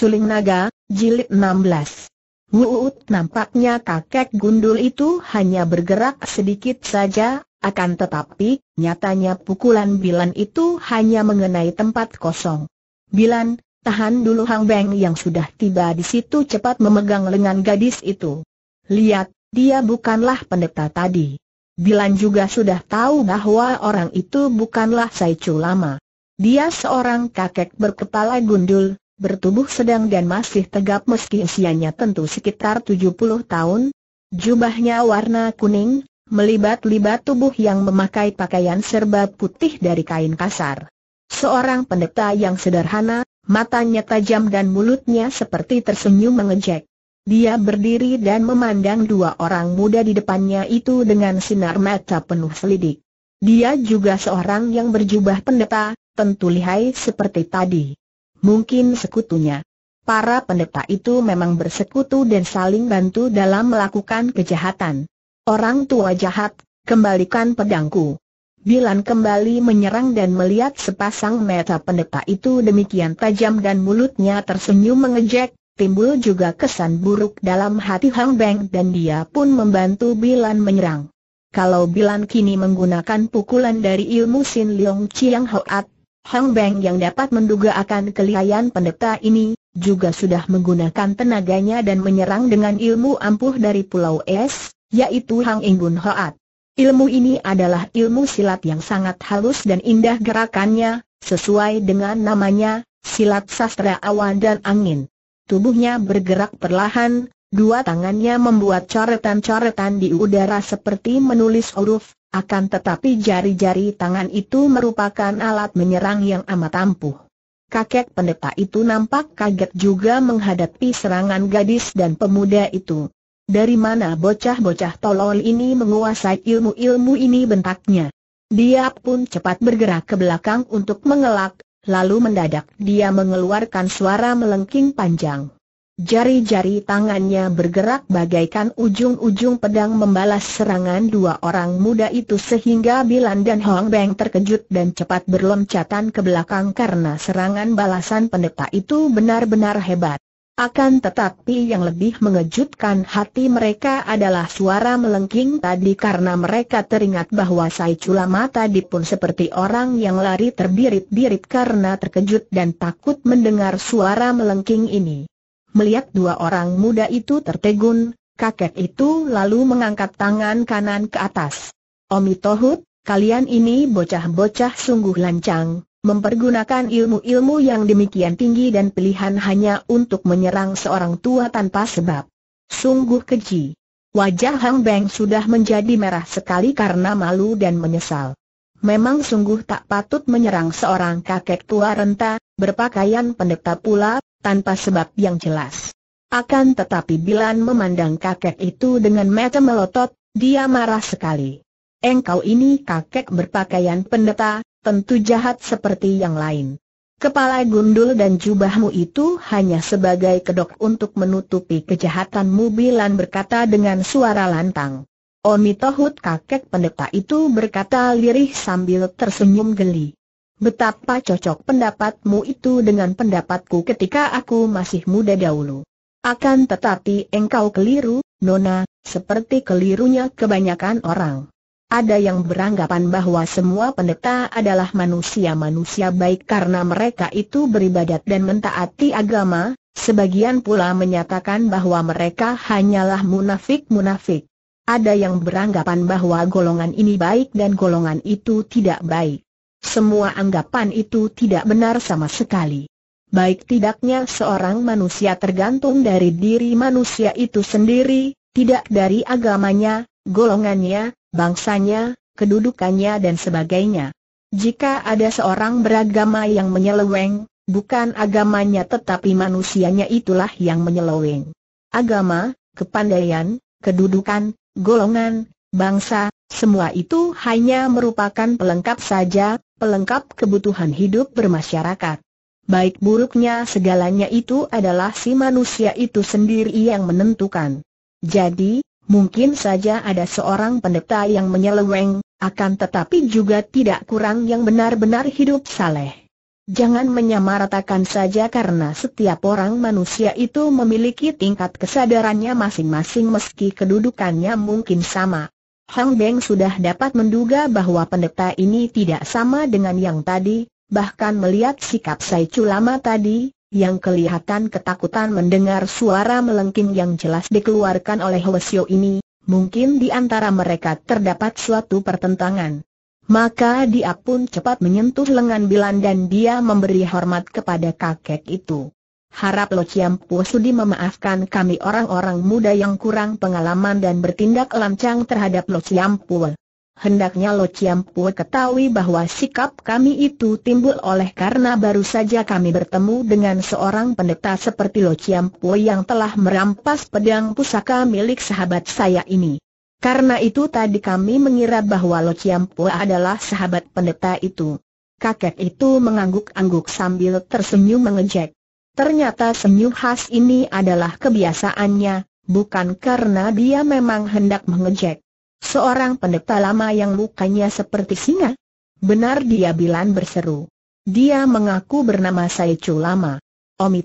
Suling Naga, Jilid 16 Wuut nampaknya kakek gundul itu hanya bergerak sedikit saja, akan tetapi, nyatanya pukulan Bilan itu hanya mengenai tempat kosong. Bilan, tahan dulu Hang Beng yang sudah tiba di situ cepat memegang lengan gadis itu. Lihat, dia bukanlah pendeta tadi. Bilan juga sudah tahu bahwa orang itu bukanlah Sai lama. Dia seorang kakek berkepala gundul, bertubuh sedang dan masih tegap meski usianya tentu sekitar 70 tahun. Jubahnya warna kuning, melibat-libat tubuh yang memakai pakaian serba putih dari kain kasar. Seorang pendeta yang sederhana, matanya tajam dan mulutnya seperti tersenyum mengejek. Dia berdiri dan memandang dua orang muda di depannya itu dengan sinar mata penuh selidik. Dia juga seorang yang berjubah pendeta, tentu lihai seperti tadi mungkin sekutunya. Para pendeta itu memang bersekutu dan saling bantu dalam melakukan kejahatan. Orang tua jahat, kembalikan pedangku. Bilan kembali menyerang dan melihat sepasang mata pendeta itu demikian tajam dan mulutnya tersenyum mengejek, timbul juga kesan buruk dalam hati Hang Beng dan dia pun membantu Bilan menyerang. Kalau Bilan kini menggunakan pukulan dari ilmu Sin Leong Chiang Hoat, Hang Beng yang dapat menduga akan kelihayan pendeta ini, juga sudah menggunakan tenaganya dan menyerang dengan ilmu ampuh dari Pulau Es, yaitu Hang Ingbun Hoat. Ilmu ini adalah ilmu silat yang sangat halus dan indah gerakannya, sesuai dengan namanya, silat sastra awan dan angin. Tubuhnya bergerak perlahan, dua tangannya membuat coretan-coretan di udara seperti menulis huruf, akan tetapi jari-jari tangan itu merupakan alat menyerang yang amat ampuh. Kakek pendeta itu nampak kaget juga menghadapi serangan gadis dan pemuda itu. Dari mana bocah-bocah tolol ini menguasai ilmu-ilmu ini bentaknya? Dia pun cepat bergerak ke belakang untuk mengelak, lalu mendadak dia mengeluarkan suara melengking panjang. Jari-jari tangannya bergerak bagaikan ujung-ujung pedang membalas serangan dua orang muda itu sehingga Bilan dan Hong Beng terkejut dan cepat berloncatan ke belakang karena serangan balasan pendeta itu benar-benar hebat. Akan tetapi yang lebih mengejutkan hati mereka adalah suara melengking tadi karena mereka teringat bahwa Sai Cula Mata dipun seperti orang yang lari terbirit-birit karena terkejut dan takut mendengar suara melengking ini. Melihat dua orang muda itu tertegun, kakek itu lalu mengangkat tangan kanan ke atas. Omi Tohut, kalian ini bocah-bocah sungguh lancang, mempergunakan ilmu-ilmu yang demikian tinggi dan pilihan hanya untuk menyerang seorang tua tanpa sebab. Sungguh keji. Wajah Hang Beng sudah menjadi merah sekali karena malu dan menyesal. Memang sungguh tak patut menyerang seorang kakek tua renta, berpakaian pendeta pula, tanpa sebab yang jelas. Akan tetapi Bilan memandang kakek itu dengan mata melotot, dia marah sekali. Engkau ini kakek berpakaian pendeta, tentu jahat seperti yang lain. Kepala gundul dan jubahmu itu hanya sebagai kedok untuk menutupi kejahatanmu Bilan berkata dengan suara lantang. Omitohut kakek pendeta itu berkata lirih sambil tersenyum geli. Betapa cocok pendapatmu itu dengan pendapatku ketika aku masih muda dahulu. Akan tetapi engkau keliru, Nona, seperti kelirunya kebanyakan orang. Ada yang beranggapan bahwa semua pendeta adalah manusia-manusia baik karena mereka itu beribadat dan mentaati agama, sebagian pula menyatakan bahwa mereka hanyalah munafik-munafik. Ada yang beranggapan bahwa golongan ini baik dan golongan itu tidak baik. Semua anggapan itu tidak benar sama sekali. Baik tidaknya seorang manusia tergantung dari diri manusia itu sendiri, tidak dari agamanya, golongannya, bangsanya, kedudukannya dan sebagainya. Jika ada seorang beragama yang menyeleweng, bukan agamanya tetapi manusianya itulah yang menyeleweng. Agama, kepandaian, kedudukan, golongan, bangsa, semua itu hanya merupakan pelengkap saja, pelengkap kebutuhan hidup bermasyarakat. Baik buruknya segalanya itu adalah si manusia itu sendiri yang menentukan. Jadi, mungkin saja ada seorang pendeta yang menyeleweng, akan tetapi juga tidak kurang yang benar-benar hidup saleh. Jangan menyamaratakan saja karena setiap orang manusia itu memiliki tingkat kesadarannya masing-masing meski kedudukannya mungkin sama. Hang Beng sudah dapat menduga bahwa pendeta ini tidak sama dengan yang tadi, bahkan melihat sikap Sai Culama tadi, yang kelihatan ketakutan mendengar suara melengking yang jelas dikeluarkan oleh Hwasyo ini, mungkin di antara mereka terdapat suatu pertentangan. Maka dia pun cepat menyentuh lengan Bilan dan dia memberi hormat kepada kakek itu. Harap Lo Chiampu sudi memaafkan kami orang-orang muda yang kurang pengalaman dan bertindak lancang terhadap Lo Chiampu. Hendaknya Lo Chiampu ketahui bahwa sikap kami itu timbul oleh karena baru saja kami bertemu dengan seorang pendeta seperti Lo Chiampu yang telah merampas pedang pusaka milik sahabat saya ini. Karena itu tadi kami mengira bahwa Lo Chiampu adalah sahabat pendeta itu. Kakek itu mengangguk-angguk sambil tersenyum mengejek. Ternyata senyum khas ini adalah kebiasaannya, bukan karena dia memang hendak mengejek. Seorang pendeta lama yang mukanya seperti singa? Benar dia bilang berseru. Dia mengaku bernama Saichu Lama. Omi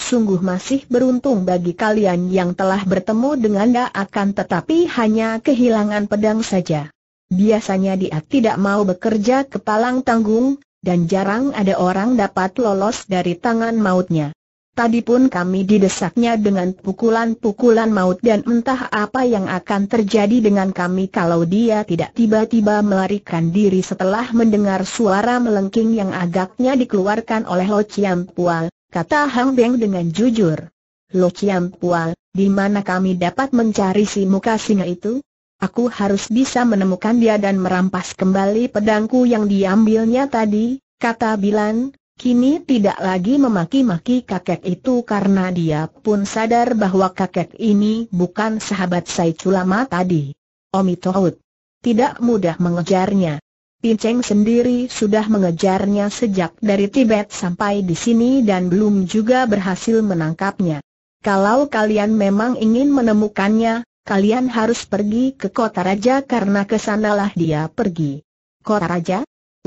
Sungguh masih beruntung bagi kalian yang telah bertemu dengan dia akan tetapi hanya kehilangan pedang saja. Biasanya dia tidak mau bekerja kepalang tanggung, dan jarang ada orang dapat lolos dari tangan mautnya. Tadi pun kami didesaknya dengan pukulan-pukulan maut dan entah apa yang akan terjadi dengan kami kalau dia tidak tiba-tiba melarikan diri setelah mendengar suara melengking yang agaknya dikeluarkan oleh Lo Chiam Pual, kata Hang Beng dengan jujur. Lo Chiam Pual, di mana kami dapat mencari si muka singa itu? Aku harus bisa menemukan dia dan merampas kembali pedangku yang diambilnya tadi, kata Bilan, kini tidak lagi memaki-maki kakek itu karena dia pun sadar bahwa kakek ini bukan sahabat Saiculama tadi. Omi Tohut. Tidak mudah mengejarnya. Pinceng sendiri sudah mengejarnya sejak dari Tibet sampai di sini dan belum juga berhasil menangkapnya. Kalau kalian memang ingin menemukannya, Kalian harus pergi ke kota raja karena kesanalah dia pergi. Kota raja?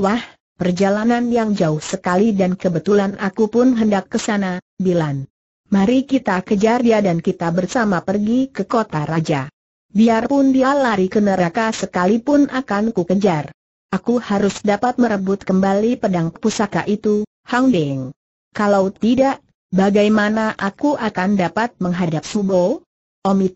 Wah, perjalanan yang jauh sekali dan kebetulan aku pun hendak ke sana, Bilan. Mari kita kejar dia dan kita bersama pergi ke kota raja. Biarpun dia lari ke neraka sekalipun akan ku kejar. Aku harus dapat merebut kembali pedang pusaka itu, Hang Kalau tidak, bagaimana aku akan dapat menghadap Subo? Omi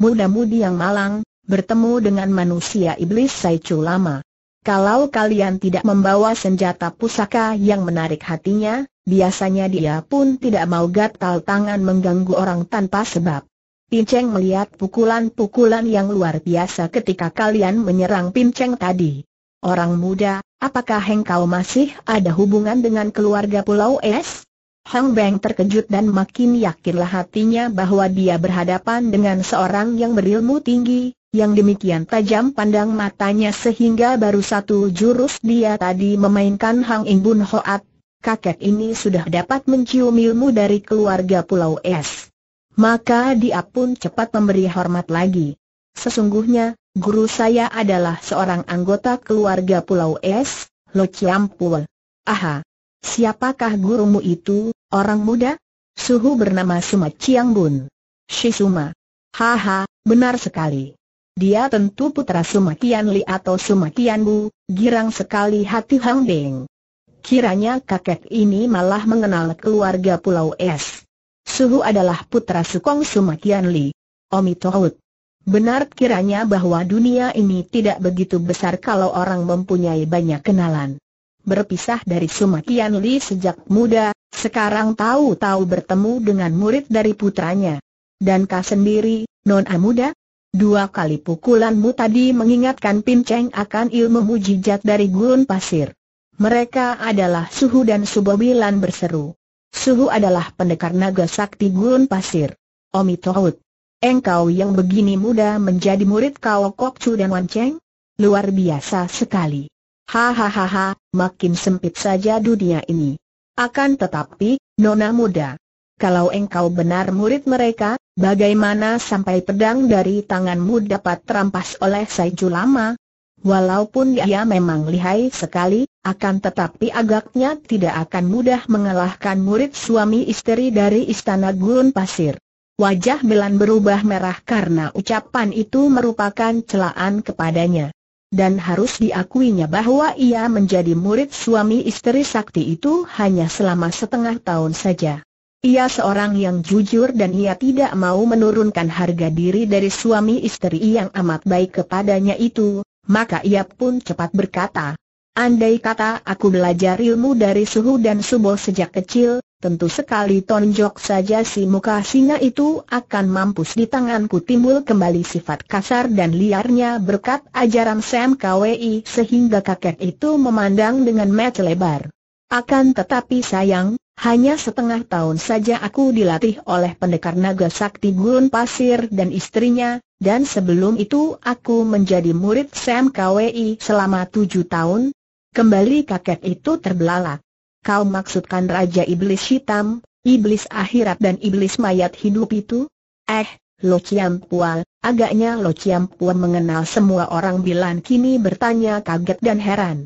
muda-mudi yang malang, bertemu dengan manusia iblis Saicu lama. Kalau kalian tidak membawa senjata pusaka yang menarik hatinya, biasanya dia pun tidak mau gatal tangan mengganggu orang tanpa sebab. Pinceng melihat pukulan-pukulan yang luar biasa ketika kalian menyerang Pinceng tadi. Orang muda, apakah engkau masih ada hubungan dengan keluarga Pulau Es? Hang Beng terkejut dan makin yakinlah hatinya bahwa dia berhadapan dengan seorang yang berilmu tinggi, yang demikian tajam pandang matanya sehingga baru satu jurus dia tadi memainkan Hang Ing Bun Hoat, kakek ini sudah dapat mencium ilmu dari keluarga Pulau Es. Maka dia pun cepat memberi hormat lagi. Sesungguhnya, guru saya adalah seorang anggota keluarga Pulau Es, Lo Pul. Aha! Siapakah gurumu itu, Orang muda? Suhu bernama Suma Chiang Bun. Si Suma. Haha, benar sekali. Dia tentu putra Suma Kian Li atau Suma Kian Bu, girang sekali hati Hang Beng. Kiranya kakek ini malah mengenal keluarga Pulau Es. Suhu adalah putra Sukong Suma Kian Li. Omi Tohut. Benar kiranya bahwa dunia ini tidak begitu besar kalau orang mempunyai banyak kenalan. Berpisah dari Suma Kian Li sejak muda, sekarang tahu-tahu bertemu dengan murid dari putranya. Dan kau sendiri, nona muda? Dua kali pukulanmu tadi mengingatkan Cheng akan ilmu mujizat dari gurun pasir. Mereka adalah Suhu dan Subobilan berseru. Suhu adalah pendekar naga sakti gurun pasir. Omi Tohut. Engkau yang begini muda menjadi murid kau Kok Chu dan Wan Cheng? Luar biasa sekali. Hahaha, makin sempit saja dunia ini. Akan tetapi, Nona muda, kalau engkau benar murid mereka, bagaimana sampai pedang dari tanganmu dapat terampas oleh Saiju Lama? Walaupun dia memang lihai sekali, akan tetapi agaknya tidak akan mudah mengalahkan murid suami istri dari istana gurun pasir. Wajah Belan berubah merah karena ucapan itu merupakan celaan kepadanya dan harus diakuinya bahwa ia menjadi murid suami istri sakti itu hanya selama setengah tahun saja. Ia seorang yang jujur dan ia tidak mau menurunkan harga diri dari suami istri yang amat baik kepadanya itu, maka ia pun cepat berkata, Andai kata aku belajar ilmu dari suhu dan subo sejak kecil, Tentu sekali tonjok saja si muka singa itu akan mampus di tanganku timbul kembali sifat kasar dan liarnya berkat ajaran Sam KWI sehingga kakek itu memandang dengan mata lebar. Akan tetapi sayang, hanya setengah tahun saja aku dilatih oleh pendekar naga sakti gurun pasir dan istrinya, dan sebelum itu aku menjadi murid Sam KWI selama tujuh tahun. Kembali kakek itu terbelalak. Kau maksudkan Raja Iblis Hitam, Iblis Akhirat dan Iblis Mayat Hidup itu? Eh, Lo Chiam Pual, agaknya Lo Chiam Pual mengenal semua orang Bilan kini bertanya kaget dan heran.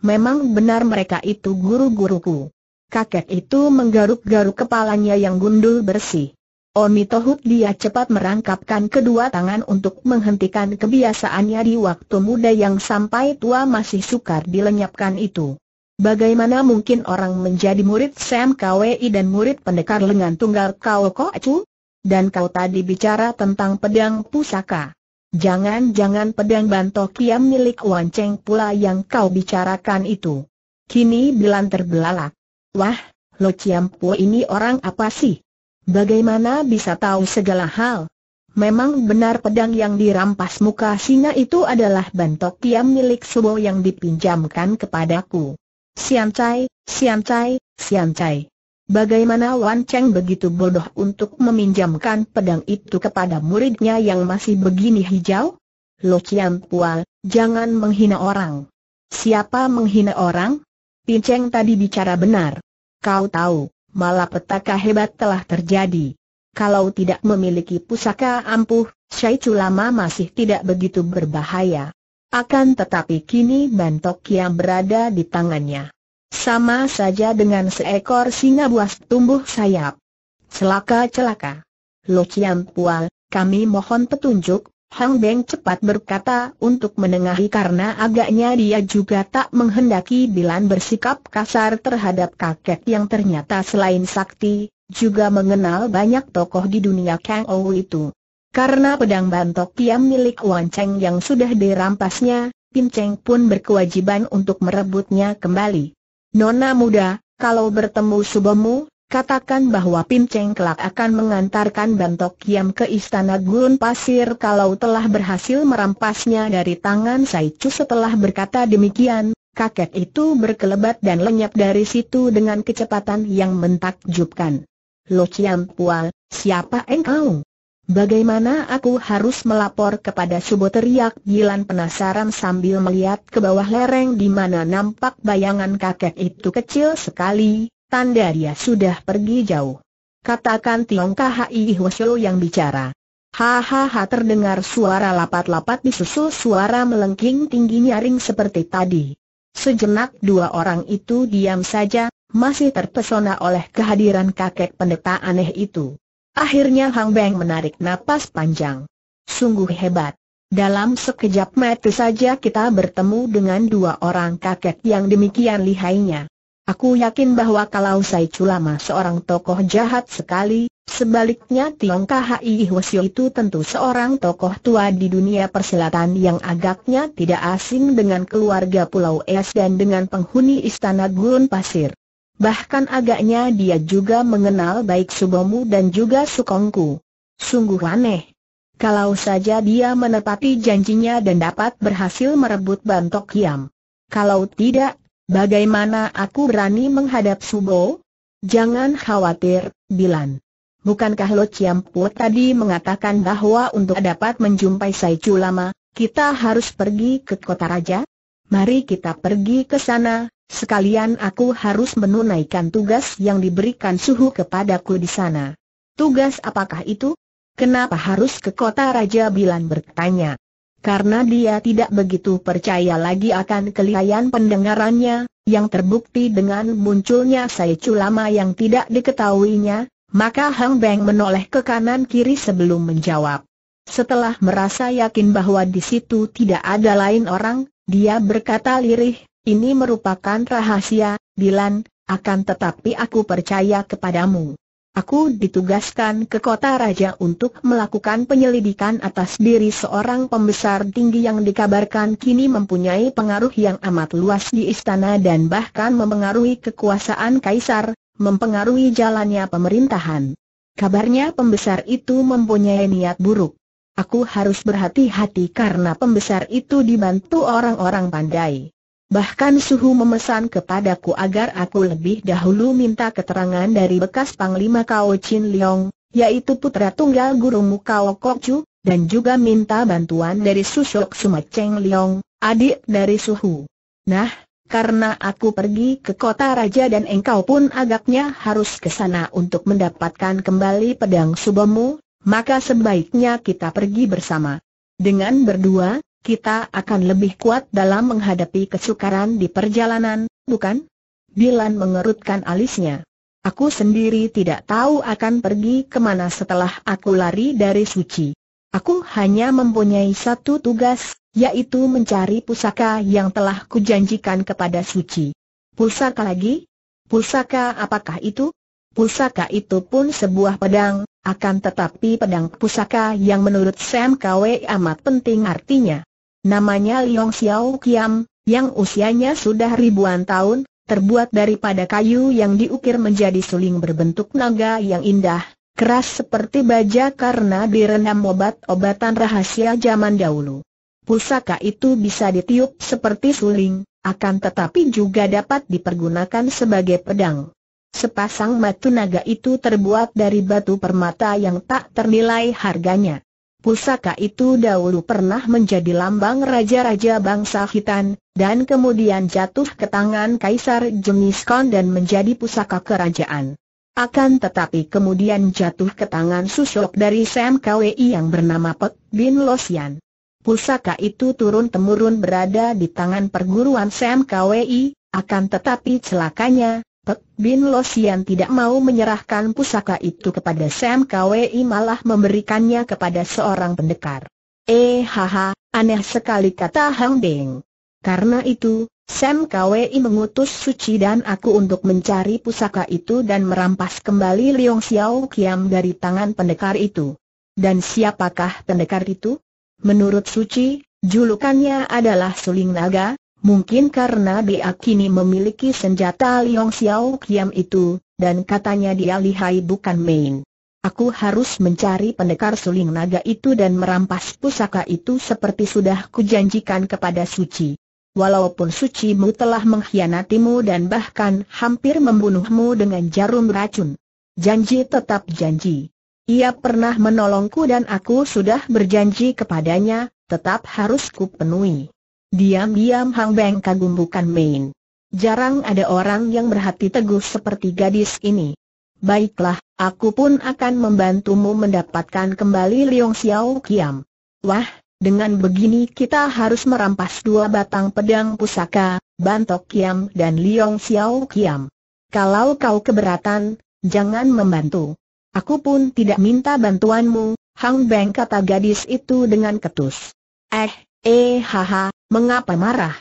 Memang benar mereka itu guru-guruku. Kakek itu menggaruk-garuk kepalanya yang gundul bersih. Oni Tohut dia cepat merangkapkan kedua tangan untuk menghentikan kebiasaannya di waktu muda yang sampai tua masih sukar dilenyapkan itu. Bagaimana mungkin orang menjadi murid Sam KWI dan murid pendekar lengan tunggal Kau Kocu? Dan kau tadi bicara tentang pedang pusaka. Jangan-jangan pedang bantok kiam milik Wan Cheng pula yang kau bicarakan itu. Kini Bilan terbelalak. Wah, Lo Chiam ini orang apa sih? Bagaimana bisa tahu segala hal? Memang benar pedang yang dirampas muka singa itu adalah bantok kiam milik Subo yang dipinjamkan kepadaku. Siam Chai, Siam Chai, Siam Chai. Bagaimana Wan Cheng begitu bodoh untuk meminjamkan pedang itu kepada muridnya yang masih begini hijau? Lo Chiam Pua, jangan menghina orang. Siapa menghina orang? Pin Cheng tadi bicara benar. Kau tahu, malapetaka hebat telah terjadi. Kalau tidak memiliki pusaka ampuh, Syai Culama masih tidak begitu berbahaya. Akan tetapi kini bantok yang berada di tangannya. Sama saja dengan seekor singa buas tumbuh sayap. Celaka-celaka. Lo Chiam Pual, kami mohon petunjuk, Hang Beng cepat berkata untuk menengahi karena agaknya dia juga tak menghendaki Bilan bersikap kasar terhadap kakek yang ternyata selain sakti, juga mengenal banyak tokoh di dunia Kang Ou itu. Karena pedang bantok kiam milik Wan Cheng yang sudah dirampasnya, Pin Cheng pun berkewajiban untuk merebutnya kembali. Nona muda, kalau bertemu subemu, katakan bahwa Pin Cheng kelak akan mengantarkan bantok kiam ke istana Gurun Pasir kalau telah berhasil merampasnya dari tangan Saichu setelah berkata demikian. Kakek itu berkelebat dan lenyap dari situ dengan kecepatan yang mentakjubkan. Lo Ciam Pual, siapa engkau? Bagaimana aku harus melapor kepada Subo teriak Gilan penasaran sambil melihat ke bawah lereng di mana nampak bayangan kakek itu kecil sekali, tanda dia sudah pergi jauh. Katakan Tiong Khai Hwasyo yang bicara. Hahaha terdengar suara lapat-lapat disusul suara melengking tinggi nyaring seperti tadi. Sejenak dua orang itu diam saja, masih terpesona oleh kehadiran kakek pendeta aneh itu. Akhirnya Hang Beng menarik napas panjang. Sungguh hebat. Dalam sekejap mata saja kita bertemu dengan dua orang kakek yang demikian lihainya. Aku yakin bahwa kalau Sai Culama seorang tokoh jahat sekali, sebaliknya Tiong Kahai Hwasyo itu tentu seorang tokoh tua di dunia persilatan yang agaknya tidak asing dengan keluarga Pulau Es dan dengan penghuni Istana Gurun Pasir. Bahkan agaknya dia juga mengenal baik Subomu dan juga Sukongku. Sungguh aneh. Kalau saja dia menepati janjinya dan dapat berhasil merebut Bantok Yam. Kalau tidak, bagaimana aku berani menghadap Subo? Jangan khawatir, Bilan. Bukankah Lo Chiampu tadi mengatakan bahwa untuk dapat menjumpai Sai Chu kita harus pergi ke kota raja? Mari kita pergi ke sana, Sekalian aku harus menunaikan tugas yang diberikan suhu kepadaku di sana. Tugas apakah itu? Kenapa harus ke kota Raja Bilan bertanya? Karena dia tidak begitu percaya lagi akan kelihayan pendengarannya, yang terbukti dengan munculnya saya Culama yang tidak diketahuinya, maka Hang Beng menoleh ke kanan kiri sebelum menjawab. Setelah merasa yakin bahwa di situ tidak ada lain orang, dia berkata lirih, ini merupakan rahasia, Dilan, akan tetapi aku percaya kepadamu. Aku ditugaskan ke kota raja untuk melakukan penyelidikan atas diri seorang pembesar tinggi yang dikabarkan kini mempunyai pengaruh yang amat luas di istana dan bahkan mempengaruhi kekuasaan kaisar, mempengaruhi jalannya pemerintahan. Kabarnya pembesar itu mempunyai niat buruk. Aku harus berhati-hati karena pembesar itu dibantu orang-orang pandai. Bahkan Suhu memesan kepadaku agar aku lebih dahulu minta keterangan dari bekas Panglima Kao Chin Leong, yaitu putra tunggal gurumu Kao Kok Chu, dan juga minta bantuan dari Susok Cheng Leong, adik dari Suhu. Nah, karena aku pergi ke kota raja dan engkau pun agaknya harus ke sana untuk mendapatkan kembali pedang subamu, maka sebaiknya kita pergi bersama. Dengan berdua, kita akan lebih kuat dalam menghadapi kesukaran di perjalanan, bukan? Dilan mengerutkan alisnya. Aku sendiri tidak tahu akan pergi kemana setelah aku lari dari suci. Aku hanya mempunyai satu tugas, yaitu mencari pusaka yang telah kujanjikan kepada suci. Pusaka lagi? Pusaka apakah itu? Pusaka itu pun sebuah pedang, akan tetapi pedang pusaka yang menurut Sam Kwe amat penting artinya. Namanya Liong Xiao Kiam, yang usianya sudah ribuan tahun, terbuat daripada kayu yang diukir menjadi suling berbentuk naga yang indah, keras seperti baja karena direndam obat-obatan rahasia zaman dahulu. Pusaka itu bisa ditiup seperti suling, akan tetapi juga dapat dipergunakan sebagai pedang. Sepasang batu naga itu terbuat dari batu permata yang tak ternilai harganya. Pusaka itu dahulu pernah menjadi lambang raja-raja bangsa Khitan, dan kemudian jatuh ke tangan Kaisar Khan dan menjadi pusaka kerajaan. Akan tetapi kemudian jatuh ke tangan susuk dari Sam KWI yang bernama Pek Bin Losian. Pusaka itu turun-temurun berada di tangan perguruan Sam KWI, akan tetapi celakanya, Pek Bin Losian tidak mau menyerahkan pusaka itu kepada Sam Kwi malah memberikannya kepada seorang pendekar. Eh haha, aneh sekali kata Hang Deng. Karena itu, Sam Kwi mengutus Suci dan aku untuk mencari pusaka itu dan merampas kembali Liong Xiao Kiam dari tangan pendekar itu. Dan siapakah pendekar itu? Menurut Suci, julukannya adalah Suling Naga, Mungkin karena dia kini memiliki senjata Liong Xiao Kiam itu, dan katanya dia lihai bukan main. Aku harus mencari pendekar suling naga itu dan merampas pusaka itu seperti sudah kujanjikan kepada Suci. Walaupun sucimu telah mengkhianatimu dan bahkan hampir membunuhmu dengan jarum racun. Janji tetap janji. Ia pernah menolongku dan aku sudah berjanji kepadanya, tetap harus kupenuhi. Diam-diam Hang Beng kagum bukan main. Jarang ada orang yang berhati teguh seperti gadis ini. Baiklah, aku pun akan membantumu mendapatkan kembali Liong Xiao Kiam. Wah, dengan begini kita harus merampas dua batang pedang pusaka, Bantok Kiam dan Liong Xiao Kiam. Kalau kau keberatan, jangan membantu. Aku pun tidak minta bantuanmu, Hang Beng kata gadis itu dengan ketus. Eh, eh haha, Mengapa marah?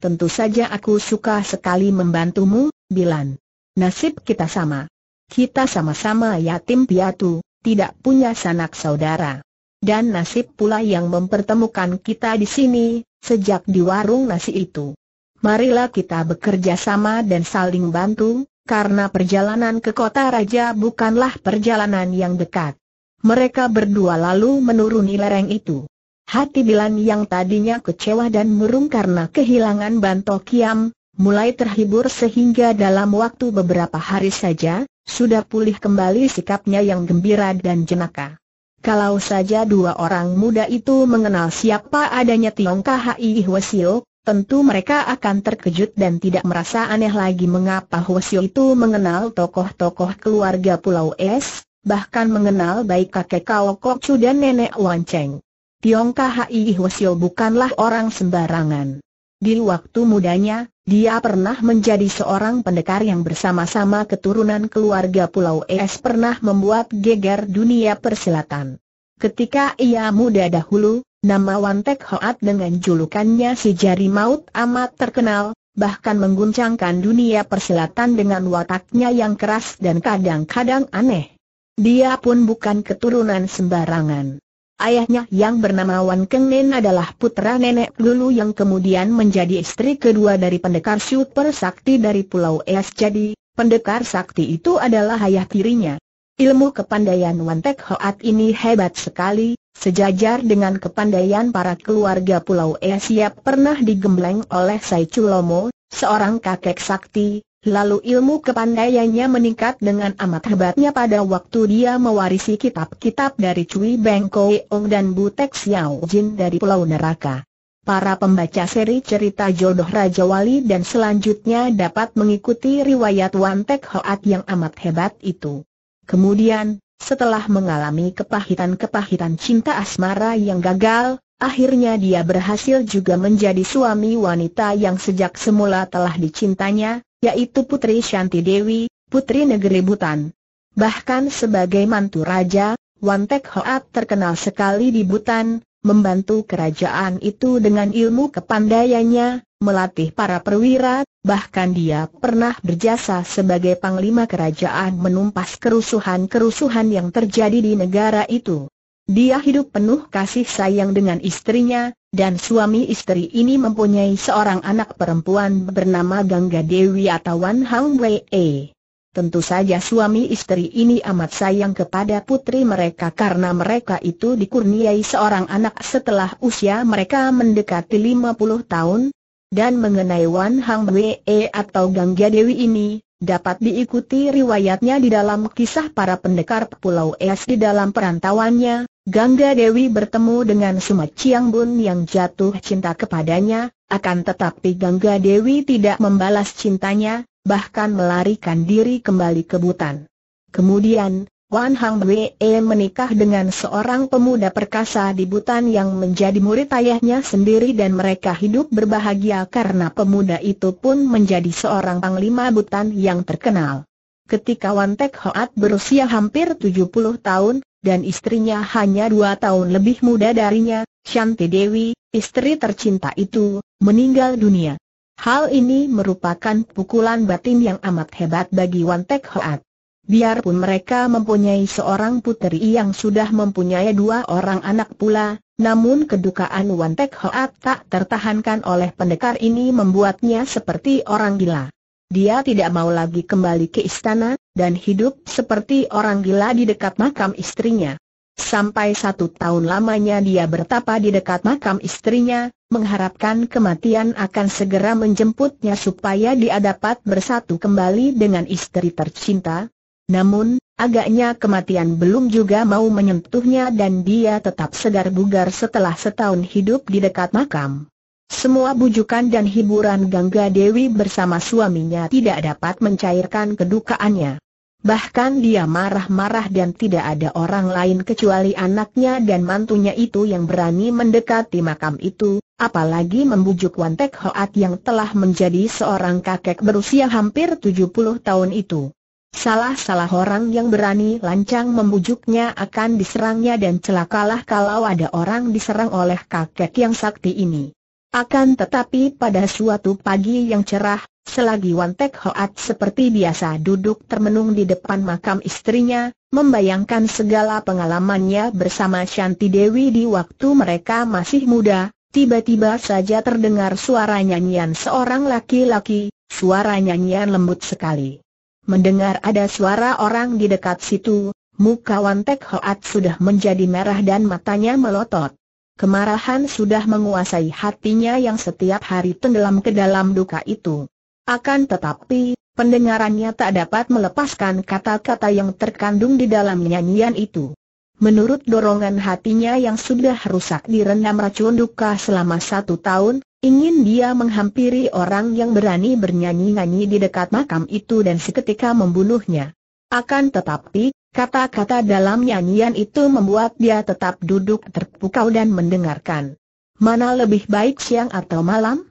Tentu saja aku suka sekali membantumu, Bilan. Nasib kita sama. Kita sama-sama yatim piatu, tidak punya sanak saudara. Dan nasib pula yang mempertemukan kita di sini, sejak di warung nasi itu. Marilah kita bekerja sama dan saling bantu, karena perjalanan ke kota raja bukanlah perjalanan yang dekat. Mereka berdua lalu menuruni lereng itu. Hati Bilan yang tadinya kecewa dan murung karena kehilangan Banto Kiam, mulai terhibur sehingga dalam waktu beberapa hari saja, sudah pulih kembali sikapnya yang gembira dan jenaka. Kalau saja dua orang muda itu mengenal siapa adanya Tiong Khai Hwasio, tentu mereka akan terkejut dan tidak merasa aneh lagi mengapa Hwasio itu mengenal tokoh-tokoh keluarga Pulau Es, bahkan mengenal baik kakek Kao Kok Chu dan nenek Wan Cheng. Tiong Hai Hwasyo bukanlah orang sembarangan. Di waktu mudanya, dia pernah menjadi seorang pendekar yang bersama-sama keturunan keluarga Pulau Es pernah membuat geger dunia persilatan. Ketika ia muda dahulu, nama Wan Tek Hoat dengan julukannya si jari maut amat terkenal, bahkan mengguncangkan dunia persilatan dengan wataknya yang keras dan kadang-kadang aneh. Dia pun bukan keturunan sembarangan. Ayahnya yang bernama Wan Keng Nen adalah putra nenek Lulu yang kemudian menjadi istri kedua dari pendekar super sakti dari Pulau Es jadi, pendekar sakti itu adalah ayah tirinya. Ilmu kepandaian Wan Tek Hoat ini hebat sekali, sejajar dengan kepandaian para keluarga Pulau Es yang pernah digembleng oleh Sai Chulomo, seorang kakek sakti, Lalu ilmu kepandaiannya meningkat dengan amat hebatnya pada waktu dia mewarisi kitab-kitab dari Cui Beng Ong dan Butek Xiao Jin dari Pulau Neraka. Para pembaca seri cerita jodoh Raja Wali dan selanjutnya dapat mengikuti riwayat Wan Tek Hoat yang amat hebat itu. Kemudian, setelah mengalami kepahitan-kepahitan cinta asmara yang gagal, Akhirnya dia berhasil juga menjadi suami wanita yang sejak semula telah dicintanya, yaitu Putri Shanti Dewi, Putri Negeri Butan. Bahkan sebagai mantu raja, Wan Tek Hoat terkenal sekali di Butan, membantu kerajaan itu dengan ilmu kepandaiannya, melatih para perwira, bahkan dia pernah berjasa sebagai panglima kerajaan menumpas kerusuhan-kerusuhan yang terjadi di negara itu. Dia hidup penuh kasih sayang dengan istrinya, dan suami istri ini mempunyai seorang anak perempuan bernama Gangga Dewi atau Wan Hang Wei. E. Tentu saja suami istri ini amat sayang kepada putri mereka karena mereka itu dikurniai seorang anak setelah usia mereka mendekati 50 tahun, dan mengenai Wan Hang Wei atau Gangga Dewi ini, Dapat diikuti riwayatnya di dalam kisah para pendekar Pulau Es di dalam perantauannya, Gangga Dewi bertemu dengan Sumat Chiang Bun yang jatuh cinta kepadanya, akan tetapi Gangga Dewi tidak membalas cintanya, bahkan melarikan diri kembali ke Butan. Kemudian, Wan Hang Wei menikah dengan seorang pemuda perkasa di Butan yang menjadi murid ayahnya sendiri dan mereka hidup berbahagia karena pemuda itu pun menjadi seorang panglima Butan yang terkenal. Ketika Wan Tek Hoat berusia hampir 70 tahun, dan istrinya hanya dua tahun lebih muda darinya, Shanti Dewi, istri tercinta itu, meninggal dunia. Hal ini merupakan pukulan batin yang amat hebat bagi Wan Tek Hoat. Biarpun mereka mempunyai seorang puteri yang sudah mempunyai dua orang anak pula, namun kedukaan Wan Pek Hoat tak tertahankan oleh pendekar ini membuatnya seperti orang gila. Dia tidak mau lagi kembali ke istana, dan hidup seperti orang gila di dekat makam istrinya. Sampai satu tahun lamanya dia bertapa di dekat makam istrinya, mengharapkan kematian akan segera menjemputnya supaya dia dapat bersatu kembali dengan istri tercinta, namun, agaknya kematian belum juga mau menyentuhnya dan dia tetap segar bugar setelah setahun hidup di dekat makam. Semua bujukan dan hiburan Gangga Dewi bersama suaminya tidak dapat mencairkan kedukaannya. Bahkan dia marah-marah dan tidak ada orang lain kecuali anaknya dan mantunya itu yang berani mendekati makam itu, apalagi membujuk Wan Tek Hoat yang telah menjadi seorang kakek berusia hampir 70 tahun itu. Salah-salah orang yang berani lancang membujuknya akan diserangnya dan celakalah kalau ada orang diserang oleh kakek yang sakti ini. Akan tetapi pada suatu pagi yang cerah, selagi Wan Tek Hoat seperti biasa duduk termenung di depan makam istrinya, membayangkan segala pengalamannya bersama Shanti Dewi di waktu mereka masih muda, tiba-tiba saja terdengar suara nyanyian seorang laki-laki, suara nyanyian lembut sekali. Mendengar ada suara orang di dekat situ, muka Wan Tek Hoat sudah menjadi merah dan matanya melotot. Kemarahan sudah menguasai hatinya yang setiap hari tenggelam ke dalam duka itu. Akan tetapi, pendengarannya tak dapat melepaskan kata-kata yang terkandung di dalam nyanyian itu. Menurut dorongan hatinya yang sudah rusak direndam racun duka selama satu tahun, Ingin dia menghampiri orang yang berani bernyanyi-nyanyi di dekat makam itu dan seketika membunuhnya. Akan tetapi, kata-kata dalam nyanyian itu membuat dia tetap duduk terpukau dan mendengarkan. Mana lebih baik siang atau malam?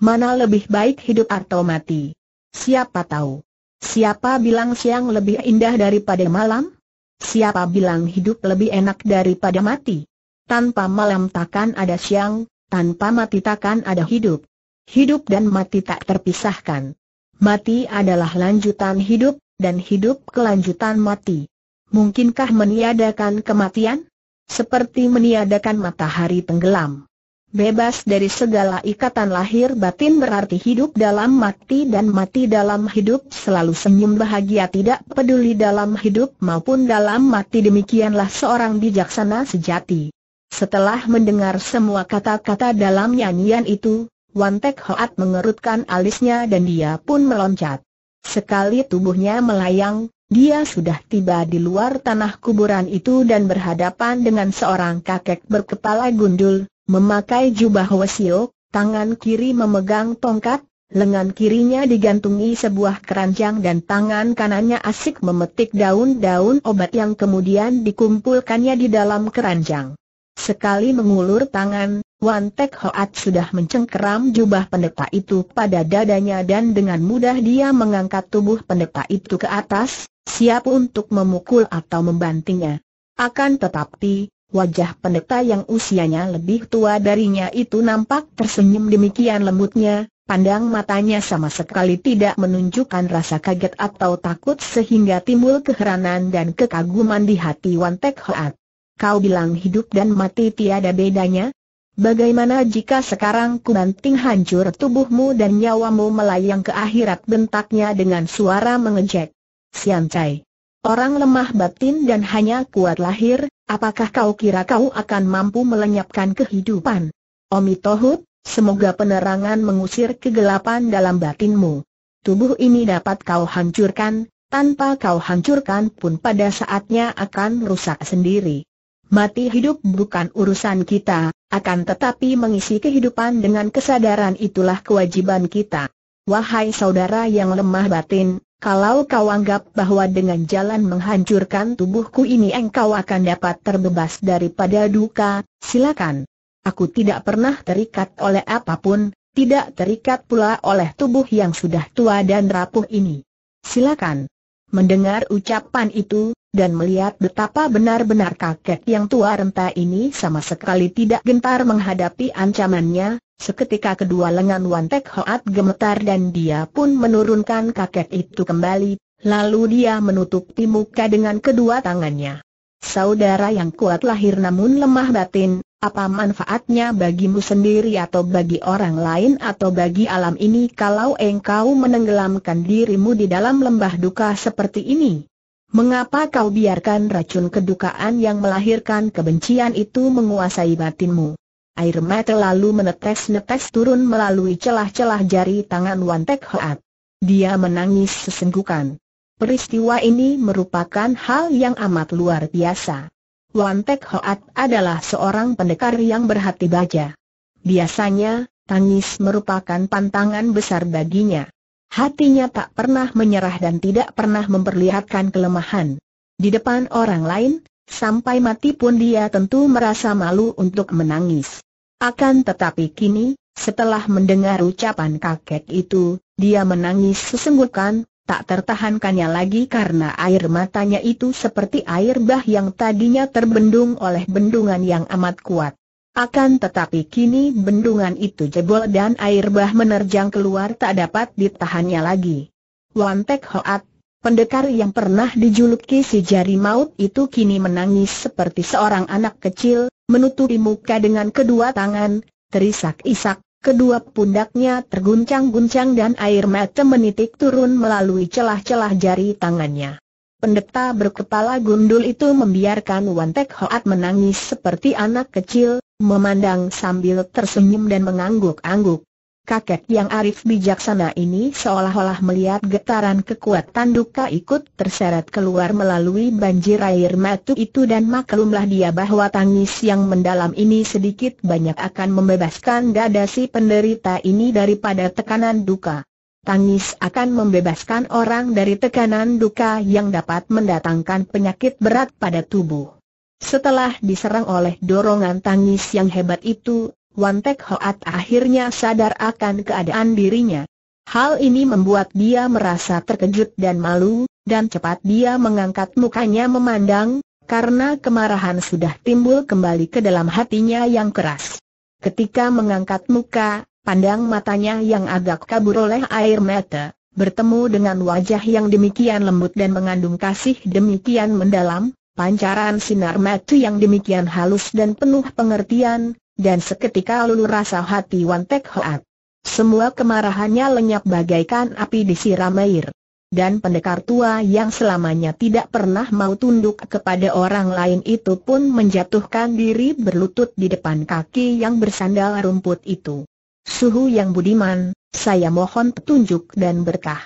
Mana lebih baik hidup atau mati? Siapa tahu? Siapa bilang siang lebih indah daripada malam? Siapa bilang hidup lebih enak daripada mati? Tanpa malam takkan ada siang, tanpa mati takkan ada hidup. Hidup dan mati tak terpisahkan. Mati adalah lanjutan hidup, dan hidup kelanjutan mati. Mungkinkah meniadakan kematian? Seperti meniadakan matahari tenggelam. Bebas dari segala ikatan lahir batin berarti hidup dalam mati dan mati dalam hidup selalu senyum bahagia tidak peduli dalam hidup maupun dalam mati demikianlah seorang bijaksana sejati. Setelah mendengar semua kata-kata dalam nyanyian itu, Wan Tek Hoat mengerutkan alisnya dan dia pun meloncat. Sekali tubuhnya melayang, dia sudah tiba di luar tanah kuburan itu dan berhadapan dengan seorang kakek berkepala gundul, memakai jubah wesio, tangan kiri memegang tongkat, lengan kirinya digantungi sebuah keranjang dan tangan kanannya asik memetik daun-daun obat yang kemudian dikumpulkannya di dalam keranjang. Sekali mengulur tangan, Wan Tek Hoat sudah mencengkeram jubah pendeta itu pada dadanya dan dengan mudah dia mengangkat tubuh pendeta itu ke atas, siap untuk memukul atau membantingnya. Akan tetapi, wajah pendeta yang usianya lebih tua darinya itu nampak tersenyum demikian lembutnya, pandang matanya sama sekali tidak menunjukkan rasa kaget atau takut sehingga timbul keheranan dan kekaguman di hati Wan Tek Hoat. Kau bilang hidup dan mati tiada bedanya? Bagaimana jika sekarang ku banting hancur tubuhmu dan nyawamu melayang ke akhirat bentaknya dengan suara mengejek? Sian Cai. Orang lemah batin dan hanya kuat lahir, apakah kau kira kau akan mampu melenyapkan kehidupan? Omi semoga penerangan mengusir kegelapan dalam batinmu. Tubuh ini dapat kau hancurkan, tanpa kau hancurkan pun pada saatnya akan rusak sendiri. Mati hidup bukan urusan kita, akan tetapi mengisi kehidupan dengan kesadaran itulah kewajiban kita. Wahai saudara yang lemah batin, kalau kau anggap bahwa dengan jalan menghancurkan tubuhku ini engkau akan dapat terbebas daripada duka, silakan. Aku tidak pernah terikat oleh apapun, tidak terikat pula oleh tubuh yang sudah tua dan rapuh ini. Silakan. Mendengar ucapan itu, dan melihat betapa benar-benar kakek yang tua renta ini sama sekali tidak gentar menghadapi ancamannya, seketika kedua lengan Wan Tek Hoat gemetar dan dia pun menurunkan kakek itu kembali, lalu dia menutupi muka dengan kedua tangannya. Saudara yang kuat lahir namun lemah batin, apa manfaatnya bagimu sendiri atau bagi orang lain atau bagi alam ini kalau engkau menenggelamkan dirimu di dalam lembah duka seperti ini? Mengapa kau biarkan racun kedukaan yang melahirkan kebencian itu menguasai batinmu? Air mata lalu menetes-netes turun melalui celah-celah jari tangan Wan Tek Hoat. Dia menangis sesenggukan. Peristiwa ini merupakan hal yang amat luar biasa. Wan Pek Hoat adalah seorang pendekar yang berhati baja. Biasanya, tangis merupakan pantangan besar baginya. Hatinya tak pernah menyerah dan tidak pernah memperlihatkan kelemahan. Di depan orang lain, sampai mati pun dia tentu merasa malu untuk menangis. Akan tetapi kini, setelah mendengar ucapan kakek itu, dia menangis sesenggukan, tak tertahankannya lagi karena air matanya itu seperti air bah yang tadinya terbendung oleh bendungan yang amat kuat. Akan tetapi kini bendungan itu jebol dan air bah menerjang keluar tak dapat ditahannya lagi. Wan Tek Hoat, pendekar yang pernah dijuluki si jari maut itu kini menangis seperti seorang anak kecil, menutupi muka dengan kedua tangan, terisak-isak, Kedua pundaknya terguncang-guncang dan air mata menitik turun melalui celah-celah jari tangannya. Pendeta berkepala gundul itu membiarkan Wan Hoat menangis seperti anak kecil, memandang sambil tersenyum dan mengangguk-angguk. Kakek yang arif bijaksana ini seolah-olah melihat getaran kekuatan duka ikut terseret keluar melalui banjir air matu itu dan maklumlah dia bahwa tangis yang mendalam ini sedikit banyak akan membebaskan dada si penderita ini daripada tekanan duka. Tangis akan membebaskan orang dari tekanan duka yang dapat mendatangkan penyakit berat pada tubuh. Setelah diserang oleh dorongan tangis yang hebat itu, Wan Hoat akhirnya sadar akan keadaan dirinya. Hal ini membuat dia merasa terkejut dan malu, dan cepat dia mengangkat mukanya memandang, karena kemarahan sudah timbul kembali ke dalam hatinya yang keras. Ketika mengangkat muka, pandang matanya yang agak kabur oleh air mata, bertemu dengan wajah yang demikian lembut dan mengandung kasih demikian mendalam, pancaran sinar mata yang demikian halus dan penuh pengertian, dan seketika lulu rasa hati Wan Pek Hoat. Semua kemarahannya lenyap bagaikan api disiram air. Dan pendekar tua yang selamanya tidak pernah mau tunduk kepada orang lain itu pun menjatuhkan diri berlutut di depan kaki yang bersandal rumput itu. Suhu yang budiman, saya mohon petunjuk dan berkah.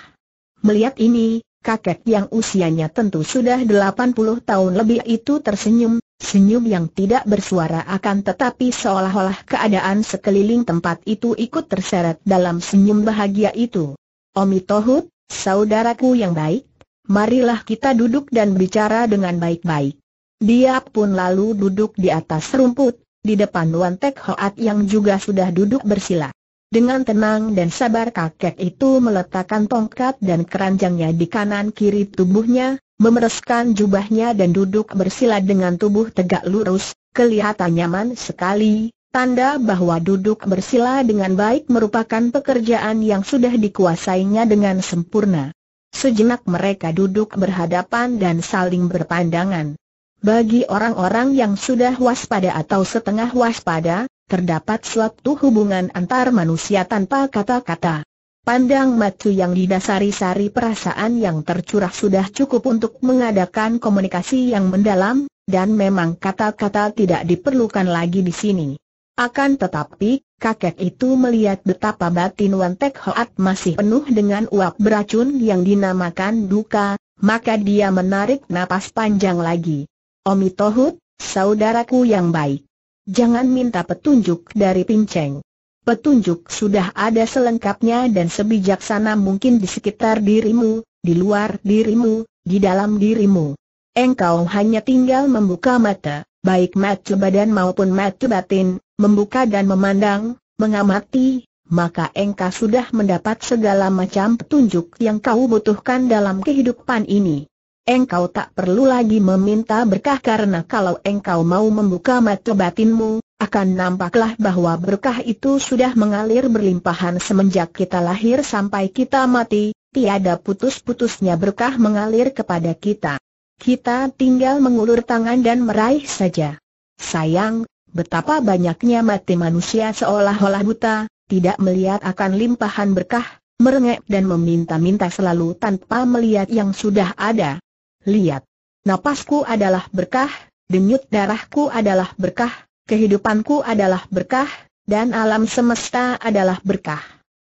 Melihat ini, kakek yang usianya tentu sudah 80 tahun lebih itu tersenyum, Senyum yang tidak bersuara akan tetapi seolah-olah keadaan sekeliling tempat itu ikut terseret dalam senyum bahagia itu. Omi Tohut, saudaraku yang baik, marilah kita duduk dan bicara dengan baik-baik. Dia pun lalu duduk di atas rumput, di depan Wan Tek Hoat yang juga sudah duduk bersila. Dengan tenang dan sabar kakek itu meletakkan tongkat dan keranjangnya di kanan kiri tubuhnya, Memereskan jubahnya dan duduk bersila dengan tubuh tegak lurus, kelihatan nyaman sekali, tanda bahwa duduk bersila dengan baik merupakan pekerjaan yang sudah dikuasainya dengan sempurna. Sejenak mereka duduk berhadapan dan saling berpandangan. Bagi orang-orang yang sudah waspada atau setengah waspada, terdapat suatu hubungan antar manusia tanpa kata-kata. Pandang matu yang didasari sari perasaan yang tercurah sudah cukup untuk mengadakan komunikasi yang mendalam, dan memang kata-kata tidak diperlukan lagi di sini. Akan tetapi, kakek itu melihat betapa batin Wan Hoat masih penuh dengan uap beracun yang dinamakan duka, maka dia menarik napas panjang lagi. Omi Tohut, saudaraku yang baik. Jangan minta petunjuk dari Pinceng. Petunjuk sudah ada selengkapnya dan sebijaksana mungkin di sekitar dirimu, di luar dirimu, di dalam dirimu. Engkau hanya tinggal membuka mata, baik mata badan maupun mata batin, membuka dan memandang, mengamati, maka engkau sudah mendapat segala macam petunjuk yang kau butuhkan dalam kehidupan ini. Engkau tak perlu lagi meminta berkah karena kalau engkau mau membuka mata batinmu, akan nampaklah bahwa berkah itu sudah mengalir berlimpahan semenjak kita lahir sampai kita mati, tiada putus-putusnya berkah mengalir kepada kita. Kita tinggal mengulur tangan dan meraih saja. Sayang, betapa banyaknya mati manusia seolah-olah buta, tidak melihat akan limpahan berkah, merengek dan meminta-minta selalu tanpa melihat yang sudah ada. Lihat, napasku adalah berkah, denyut darahku adalah berkah, kehidupanku adalah berkah, dan alam semesta adalah berkah.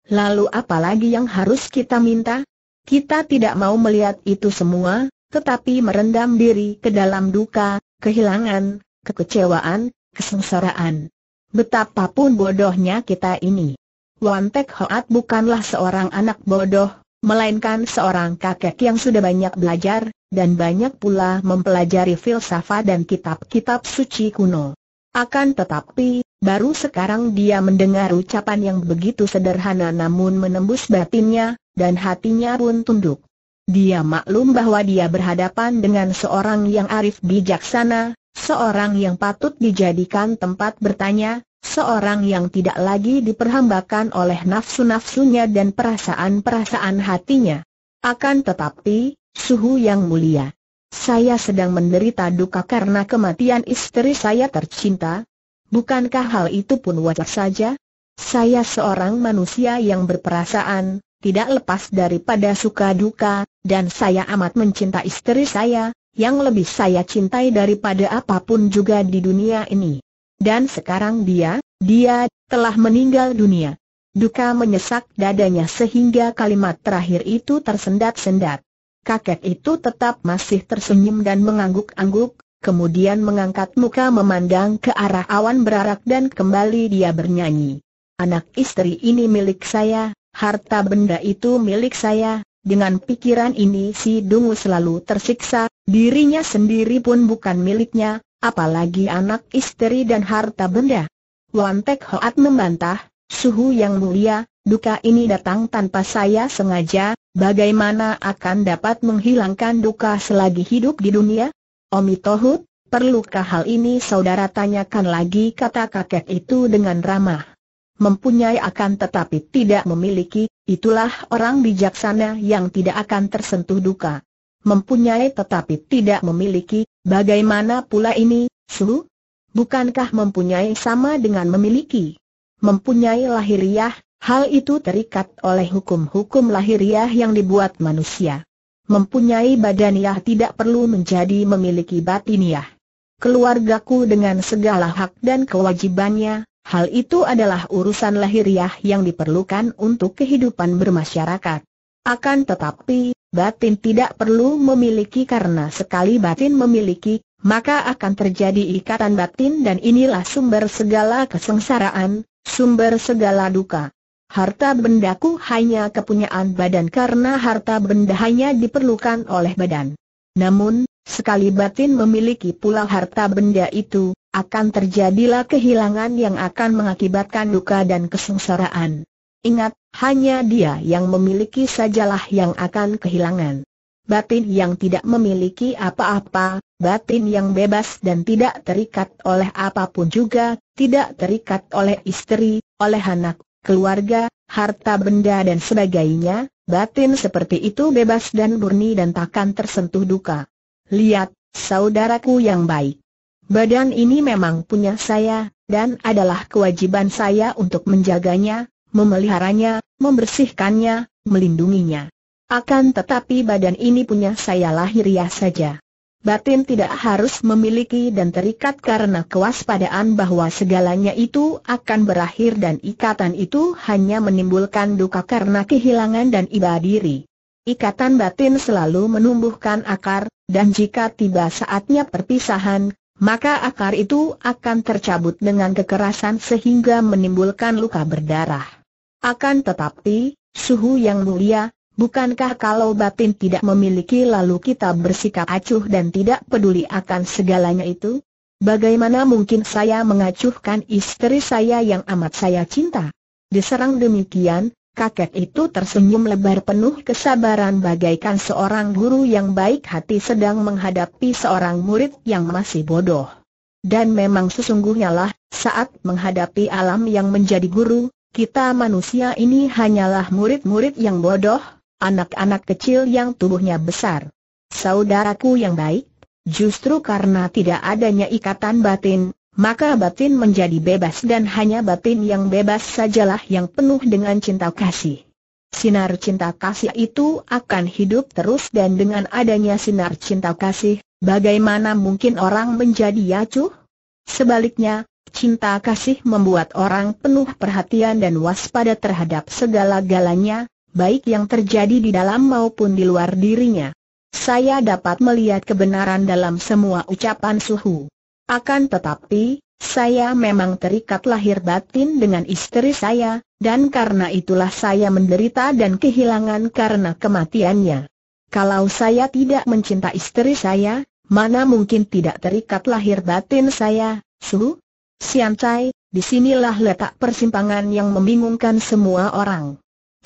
Lalu apalagi yang harus kita minta? Kita tidak mau melihat itu semua, tetapi merendam diri ke dalam duka, kehilangan, kekecewaan, kesengsaraan. Betapapun bodohnya kita ini. Wan Hoat bukanlah seorang anak bodoh, melainkan seorang kakek yang sudah banyak belajar, dan banyak pula mempelajari filsafat dan kitab-kitab suci kuno. Akan tetapi, baru sekarang dia mendengar ucapan yang begitu sederhana namun menembus batinnya, dan hatinya pun tunduk. Dia maklum bahwa dia berhadapan dengan seorang yang arif bijaksana, seorang yang patut dijadikan tempat bertanya, seorang yang tidak lagi diperhambakan oleh nafsu-nafsunya dan perasaan-perasaan hatinya. Akan tetapi, suhu yang mulia, saya sedang menderita duka karena kematian istri saya tercinta. Bukankah hal itu pun wajar saja? Saya seorang manusia yang berperasaan, tidak lepas daripada suka duka, dan saya amat mencinta istri saya, yang lebih saya cintai daripada apapun juga di dunia ini. Dan sekarang dia, dia, telah meninggal dunia. Duka menyesak dadanya sehingga kalimat terakhir itu tersendat-sendat kakek itu tetap masih tersenyum dan mengangguk-angguk, kemudian mengangkat muka memandang ke arah awan berarak dan kembali dia bernyanyi. Anak istri ini milik saya, harta benda itu milik saya, dengan pikiran ini si Dungu selalu tersiksa, dirinya sendiri pun bukan miliknya, apalagi anak istri dan harta benda. Wan Tek Hoat membantah, suhu yang mulia, duka ini datang tanpa saya sengaja, Bagaimana akan dapat menghilangkan duka selagi hidup di dunia? Omi Tohut, perlukah hal ini saudara tanyakan lagi kata kakek itu dengan ramah. Mempunyai akan tetapi tidak memiliki, itulah orang bijaksana yang tidak akan tersentuh duka. Mempunyai tetapi tidak memiliki, bagaimana pula ini, Su? Bukankah mempunyai sama dengan memiliki? Mempunyai lahiriah, Hal itu terikat oleh hukum-hukum lahiriah yang dibuat manusia. Mempunyai badaniah tidak perlu menjadi memiliki batiniah. Keluargaku dengan segala hak dan kewajibannya, hal itu adalah urusan lahiriah yang diperlukan untuk kehidupan bermasyarakat. Akan tetapi, batin tidak perlu memiliki karena sekali batin memiliki, maka akan terjadi ikatan batin dan inilah sumber segala kesengsaraan, sumber segala duka harta bendaku hanya kepunyaan badan karena harta benda hanya diperlukan oleh badan. Namun, sekali batin memiliki pula harta benda itu, akan terjadilah kehilangan yang akan mengakibatkan luka dan kesengsaraan. Ingat, hanya dia yang memiliki sajalah yang akan kehilangan. Batin yang tidak memiliki apa-apa, batin yang bebas dan tidak terikat oleh apapun juga, tidak terikat oleh istri, oleh anak, keluarga, harta benda dan sebagainya, batin seperti itu bebas dan murni dan takkan tersentuh duka. Lihat, saudaraku yang baik. Badan ini memang punya saya, dan adalah kewajiban saya untuk menjaganya, memeliharanya, membersihkannya, melindunginya. Akan tetapi badan ini punya saya lahiriah ya saja batin tidak harus memiliki dan terikat karena kewaspadaan bahwa segalanya itu akan berakhir dan ikatan itu hanya menimbulkan duka karena kehilangan dan iba diri. Ikatan batin selalu menumbuhkan akar, dan jika tiba saatnya perpisahan, maka akar itu akan tercabut dengan kekerasan sehingga menimbulkan luka berdarah. Akan tetapi, suhu yang mulia, Bukankah kalau batin tidak memiliki lalu kita bersikap acuh dan tidak peduli akan segalanya itu? Bagaimana mungkin saya mengacuhkan istri saya yang amat saya cinta? Diserang demikian, kakek itu tersenyum lebar penuh kesabaran bagaikan seorang guru yang baik hati sedang menghadapi seorang murid yang masih bodoh. Dan memang sesungguhnya lah, saat menghadapi alam yang menjadi guru, kita manusia ini hanyalah murid-murid yang bodoh, anak-anak kecil yang tubuhnya besar. Saudaraku yang baik, justru karena tidak adanya ikatan batin, maka batin menjadi bebas dan hanya batin yang bebas sajalah yang penuh dengan cinta kasih. Sinar cinta kasih itu akan hidup terus dan dengan adanya sinar cinta kasih, bagaimana mungkin orang menjadi yacuh? Sebaliknya, cinta kasih membuat orang penuh perhatian dan waspada terhadap segala galanya, baik yang terjadi di dalam maupun di luar dirinya. Saya dapat melihat kebenaran dalam semua ucapan suhu. Akan tetapi, saya memang terikat lahir batin dengan istri saya, dan karena itulah saya menderita dan kehilangan karena kematiannya. Kalau saya tidak mencinta istri saya, mana mungkin tidak terikat lahir batin saya, Suhu? Si'ancai, disinilah letak persimpangan yang membingungkan semua orang.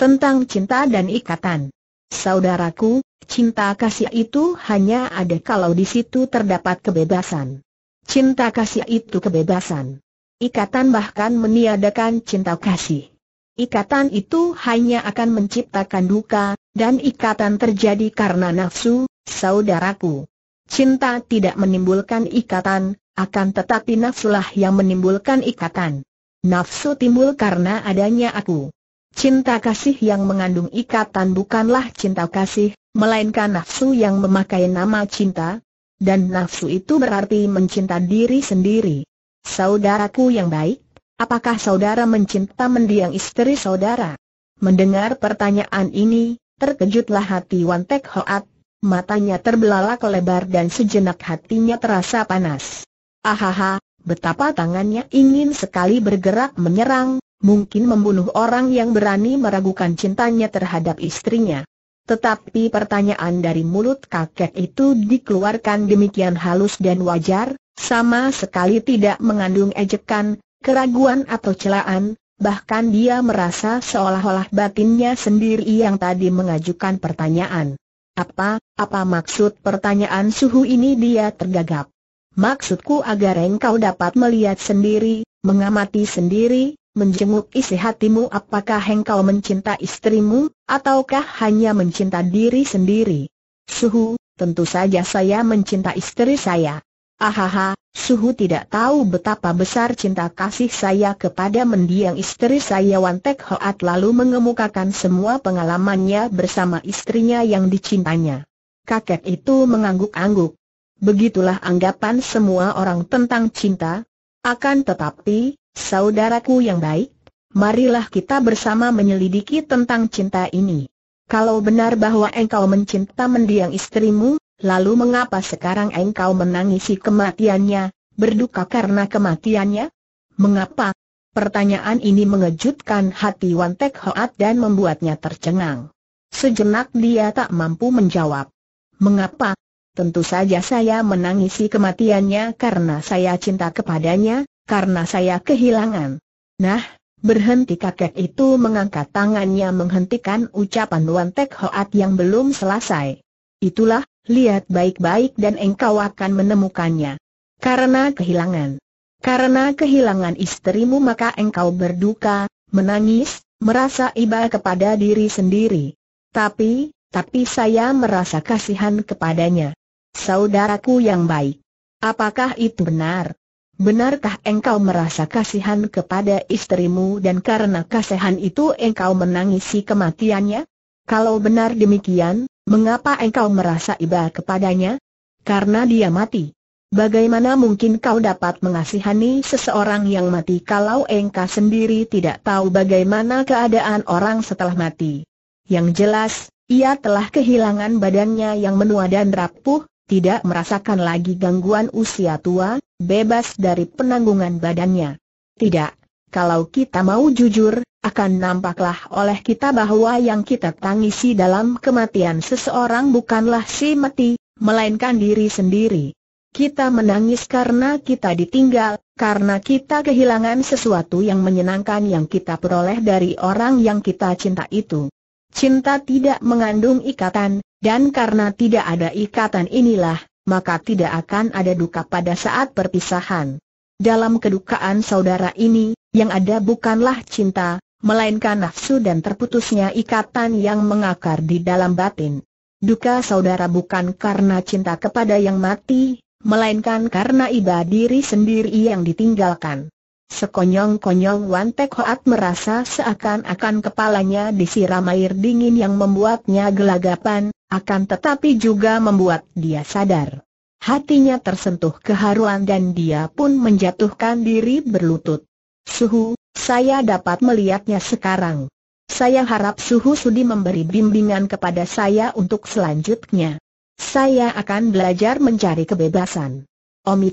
Tentang cinta dan ikatan. Saudaraku, cinta kasih itu hanya ada kalau di situ terdapat kebebasan. Cinta kasih itu kebebasan. Ikatan bahkan meniadakan cinta kasih. Ikatan itu hanya akan menciptakan duka, dan ikatan terjadi karena nafsu, saudaraku. Cinta tidak menimbulkan ikatan, akan tetapi nafsulah yang menimbulkan ikatan. Nafsu timbul karena adanya aku. Cinta kasih yang mengandung ikatan bukanlah cinta kasih, melainkan nafsu yang memakai nama cinta, dan nafsu itu berarti mencinta diri sendiri. Saudaraku yang baik, apakah saudara mencinta mendiang istri saudara? Mendengar pertanyaan ini, terkejutlah hati Wan Tek Hoat, matanya terbelalak lebar dan sejenak hatinya terasa panas. Ahaha, betapa tangannya ingin sekali bergerak menyerang, Mungkin membunuh orang yang berani meragukan cintanya terhadap istrinya. Tetapi pertanyaan dari mulut kakek itu dikeluarkan demikian halus dan wajar, sama sekali tidak mengandung ejekan, keraguan atau celaan, bahkan dia merasa seolah-olah batinnya sendiri yang tadi mengajukan pertanyaan. Apa, apa maksud pertanyaan suhu ini dia tergagap? Maksudku agar engkau dapat melihat sendiri, mengamati sendiri, menjenguk isi hatimu apakah engkau mencinta istrimu, ataukah hanya mencinta diri sendiri? Suhu, tentu saja saya mencinta istri saya. Ahaha, Suhu tidak tahu betapa besar cinta kasih saya kepada mendiang istri saya Wan Tek Hoat lalu mengemukakan semua pengalamannya bersama istrinya yang dicintanya. Kakek itu mengangguk-angguk. Begitulah anggapan semua orang tentang cinta. Akan tetapi, Saudaraku yang baik, marilah kita bersama menyelidiki tentang cinta ini. Kalau benar bahwa engkau mencinta mendiang istrimu, lalu mengapa sekarang engkau menangisi kematiannya, berduka karena kematiannya? Mengapa? Pertanyaan ini mengejutkan hati Wan Tek Hoat dan membuatnya tercengang. Sejenak dia tak mampu menjawab. Mengapa? Tentu saja saya menangisi kematiannya karena saya cinta kepadanya, karena saya kehilangan. Nah, berhenti kakek itu mengangkat tangannya menghentikan ucapan Wan Tek Hoat yang belum selesai. Itulah, lihat baik-baik dan engkau akan menemukannya. Karena kehilangan. Karena kehilangan istrimu maka engkau berduka, menangis, merasa iba kepada diri sendiri. Tapi, tapi saya merasa kasihan kepadanya. Saudaraku yang baik. Apakah itu benar? Benarkah engkau merasa kasihan kepada istrimu dan karena kasihan itu engkau menangisi kematiannya? Kalau benar demikian, mengapa engkau merasa iba kepadanya? Karena dia mati. Bagaimana mungkin kau dapat mengasihani seseorang yang mati kalau engkau sendiri tidak tahu bagaimana keadaan orang setelah mati? Yang jelas, ia telah kehilangan badannya yang menua dan rapuh, tidak merasakan lagi gangguan usia tua, bebas dari penanggungan badannya. Tidak, kalau kita mau jujur, akan nampaklah oleh kita bahwa yang kita tangisi dalam kematian seseorang bukanlah si mati, melainkan diri sendiri. Kita menangis karena kita ditinggal, karena kita kehilangan sesuatu yang menyenangkan yang kita peroleh dari orang yang kita cinta itu. Cinta tidak mengandung ikatan, dan karena tidak ada ikatan inilah, maka tidak akan ada duka pada saat perpisahan. Dalam kedukaan saudara ini, yang ada bukanlah cinta, melainkan nafsu dan terputusnya ikatan yang mengakar di dalam batin. Duka saudara bukan karena cinta kepada yang mati, melainkan karena iba diri sendiri yang ditinggalkan. Sekonyong-konyong Wan Tek Hoat merasa seakan-akan kepalanya disiram air dingin yang membuatnya gelagapan, akan tetapi juga membuat dia sadar. Hatinya tersentuh keharuan dan dia pun menjatuhkan diri berlutut. Suhu, saya dapat melihatnya sekarang. Saya harap Suhu sudi memberi bimbingan kepada saya untuk selanjutnya. Saya akan belajar mencari kebebasan. Omi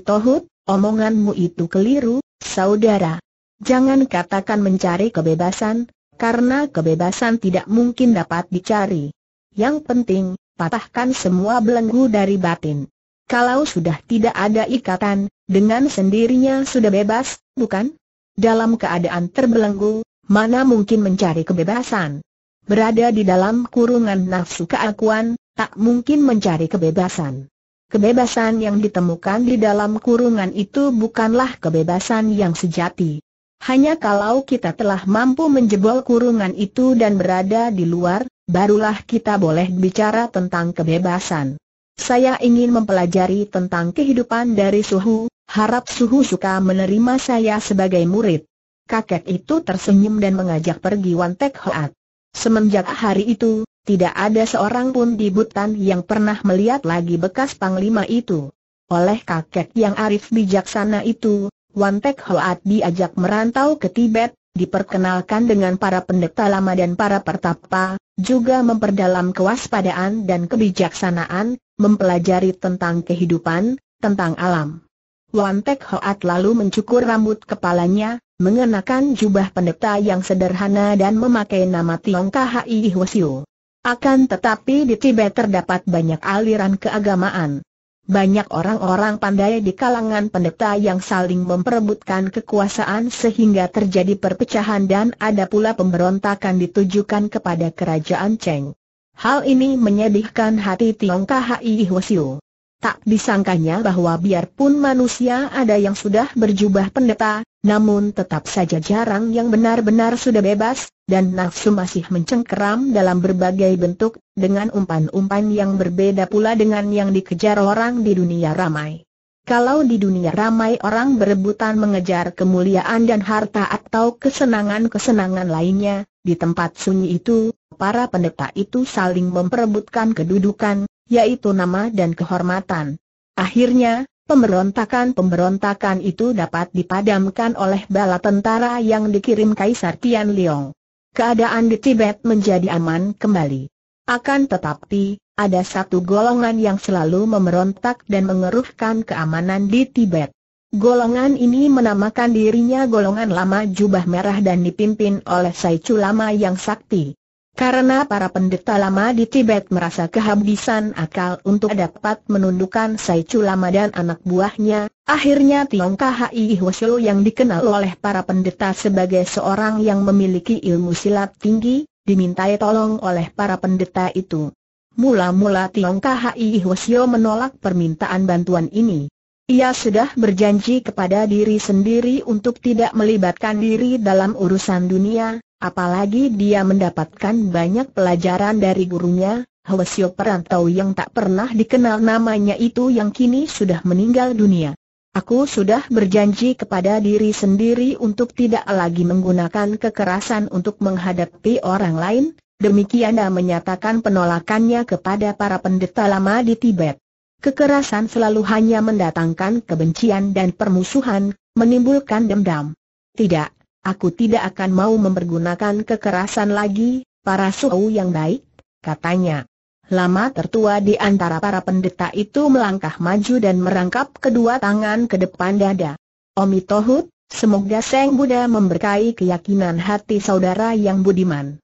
omonganmu itu keliru, saudara. Jangan katakan mencari kebebasan, karena kebebasan tidak mungkin dapat dicari. Yang penting, patahkan semua belenggu dari batin. Kalau sudah tidak ada ikatan, dengan sendirinya sudah bebas, bukan? Dalam keadaan terbelenggu, mana mungkin mencari kebebasan? Berada di dalam kurungan nafsu keakuan, tak mungkin mencari kebebasan. Kebebasan yang ditemukan di dalam kurungan itu bukanlah kebebasan yang sejati. Hanya kalau kita telah mampu menjebol kurungan itu dan berada di luar, barulah kita boleh bicara tentang kebebasan. Saya ingin mempelajari tentang kehidupan dari Suhu, harap Suhu suka menerima saya sebagai murid. Kakek itu tersenyum dan mengajak pergi Wan Tek Hoat. Semenjak hari itu, tidak ada seorang pun di Butan yang pernah melihat lagi bekas panglima itu. Oleh kakek yang arif bijaksana itu, Wan Tek Hoat diajak merantau ke Tibet, diperkenalkan dengan para pendeta lama dan para pertapa, juga memperdalam kewaspadaan dan kebijaksanaan, mempelajari tentang kehidupan, tentang alam. Wan Hoat lalu mencukur rambut kepalanya, mengenakan jubah pendeta yang sederhana dan memakai nama Tiong Khai Akan tetapi di Tibet terdapat banyak aliran keagamaan banyak orang-orang pandai di kalangan pendeta yang saling memperebutkan kekuasaan sehingga terjadi perpecahan dan ada pula pemberontakan ditujukan kepada kerajaan Cheng. Hal ini menyedihkan hati Tiong Khai Hwasio. Tak disangkanya bahwa biarpun manusia ada yang sudah berjubah pendeta, namun tetap saja jarang yang benar-benar sudah bebas, dan nafsu masih mencengkeram dalam berbagai bentuk, dengan umpan-umpan yang berbeda pula dengan yang dikejar orang di dunia ramai. Kalau di dunia ramai orang berebutan mengejar kemuliaan dan harta atau kesenangan-kesenangan lainnya, di tempat sunyi itu, para pendeta itu saling memperebutkan kedudukan, yaitu nama dan kehormatan. Akhirnya, pemberontakan-pemberontakan itu dapat dipadamkan oleh bala tentara yang dikirim Kaisar Tian Liong. Keadaan di Tibet menjadi aman kembali. Akan tetapi, ada satu golongan yang selalu memberontak dan mengeruhkan keamanan di Tibet. Golongan ini menamakan dirinya golongan lama jubah merah dan dipimpin oleh Sai Lama yang sakti. Karena para pendeta lama di Tibet merasa kehabisan akal untuk dapat menundukkan Sai Lama dan anak buahnya, akhirnya Tiong Khai Hwasyo yang dikenal oleh para pendeta sebagai seorang yang memiliki ilmu silat tinggi, dimintai tolong oleh para pendeta itu. Mula-mula Tiong Khai Hwasyo menolak permintaan bantuan ini. Ia sudah berjanji kepada diri sendiri untuk tidak melibatkan diri dalam urusan dunia, Apalagi dia mendapatkan banyak pelajaran dari gurunya, Hwasyo perantau yang tak pernah dikenal namanya itu yang kini sudah meninggal dunia. Aku sudah berjanji kepada diri sendiri untuk tidak lagi menggunakan kekerasan untuk menghadapi orang lain, demikian dia menyatakan penolakannya kepada para pendeta lama di Tibet. Kekerasan selalu hanya mendatangkan kebencian dan permusuhan, menimbulkan dendam. Tidak, Aku tidak akan mau mempergunakan kekerasan lagi, para suhu yang baik, katanya. Lama tertua di antara para pendeta itu melangkah maju dan merangkap kedua tangan ke depan dada. Omi Tohut, semoga Seng Buddha memberkahi keyakinan hati saudara yang budiman.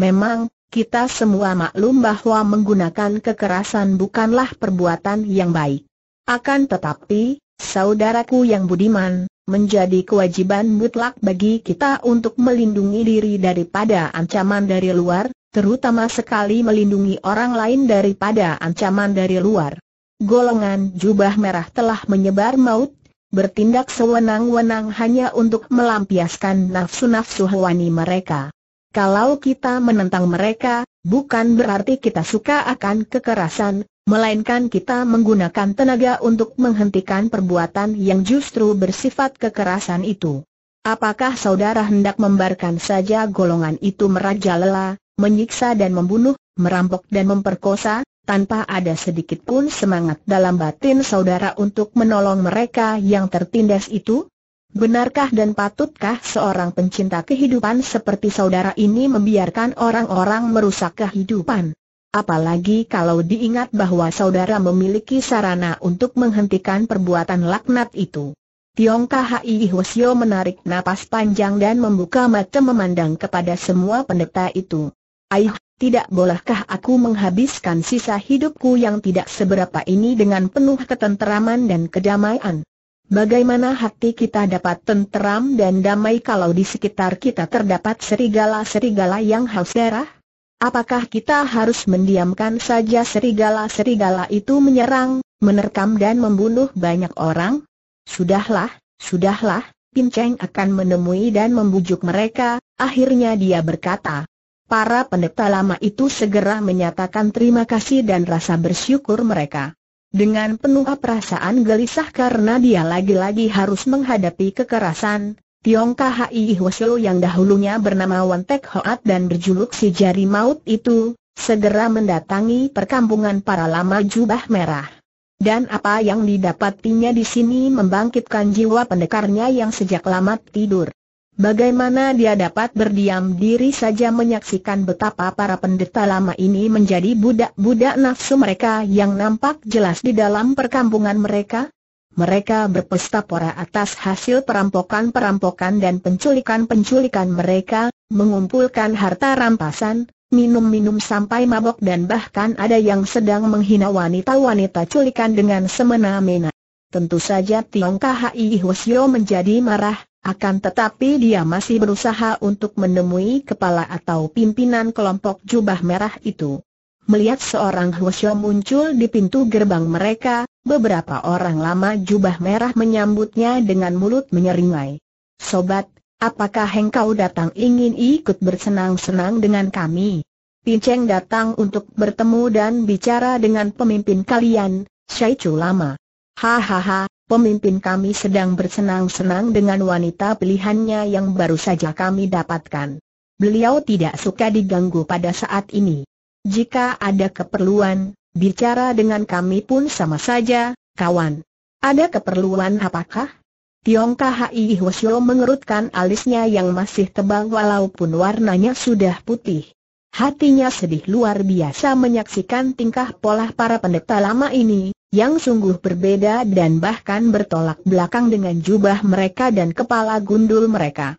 Memang, kita semua maklum bahwa menggunakan kekerasan bukanlah perbuatan yang baik. Akan tetapi, saudaraku yang budiman, menjadi kewajiban mutlak bagi kita untuk melindungi diri daripada ancaman dari luar, terutama sekali melindungi orang lain daripada ancaman dari luar. Golongan jubah merah telah menyebar maut, bertindak sewenang-wenang hanya untuk melampiaskan nafsu-nafsu hewani mereka. Kalau kita menentang mereka, bukan berarti kita suka akan kekerasan, melainkan kita menggunakan tenaga untuk menghentikan perbuatan yang justru bersifat kekerasan itu. Apakah saudara hendak membarkan saja golongan itu merajalela, menyiksa dan membunuh, merampok dan memperkosa, tanpa ada sedikit pun semangat dalam batin saudara untuk menolong mereka yang tertindas itu? Benarkah dan patutkah seorang pencinta kehidupan seperti saudara ini membiarkan orang-orang merusak kehidupan? Apalagi kalau diingat bahwa saudara memiliki sarana untuk menghentikan perbuatan laknat itu. Tiong Khai Hwasyo menarik napas panjang dan membuka mata memandang kepada semua pendeta itu. Ayuh, tidak bolehkah aku menghabiskan sisa hidupku yang tidak seberapa ini dengan penuh ketenteraman dan kedamaian? Bagaimana hati kita dapat tenteram dan damai kalau di sekitar kita terdapat serigala-serigala yang haus darah? Apakah kita harus mendiamkan saja serigala-serigala itu menyerang, menerkam dan membunuh banyak orang? Sudahlah, sudahlah, Cheng akan menemui dan membujuk mereka, akhirnya dia berkata. Para pendeta lama itu segera menyatakan terima kasih dan rasa bersyukur mereka. Dengan penuh perasaan gelisah karena dia lagi-lagi harus menghadapi kekerasan, Tiong Khai Hwasyo yang dahulunya bernama Wan Tek Hoat dan berjuluk si jari maut itu, segera mendatangi perkampungan para lama jubah merah. Dan apa yang didapatinya di sini membangkitkan jiwa pendekarnya yang sejak lama tidur. Bagaimana dia dapat berdiam diri saja menyaksikan betapa para pendeta lama ini menjadi budak-budak nafsu mereka yang nampak jelas di dalam perkampungan mereka? Mereka berpesta pora atas hasil perampokan-perampokan dan penculikan-penculikan mereka, mengumpulkan harta rampasan, minum-minum sampai mabok dan bahkan ada yang sedang menghina wanita-wanita culikan dengan semena-mena. Tentu saja Tiong Khi Hwasyo menjadi marah, akan tetapi dia masih berusaha untuk menemui kepala atau pimpinan kelompok jubah merah itu. Melihat seorang Huosyo muncul di pintu gerbang mereka, beberapa orang lama jubah merah menyambutnya dengan mulut menyeringai. Sobat, apakah engkau datang ingin ikut bersenang-senang dengan kami? Pinceng datang untuk bertemu dan bicara dengan pemimpin kalian, Chu Lama. Hahaha, pemimpin kami sedang bersenang-senang dengan wanita pilihannya yang baru saja kami dapatkan. Beliau tidak suka diganggu pada saat ini. Jika ada keperluan, bicara dengan kami pun sama saja, kawan. Ada keperluan apakah? Tiong Kahai Hwasyo mengerutkan alisnya yang masih tebal walaupun warnanya sudah putih. Hatinya sedih luar biasa menyaksikan tingkah pola para pendeta lama ini, yang sungguh berbeda dan bahkan bertolak belakang dengan jubah mereka dan kepala gundul mereka.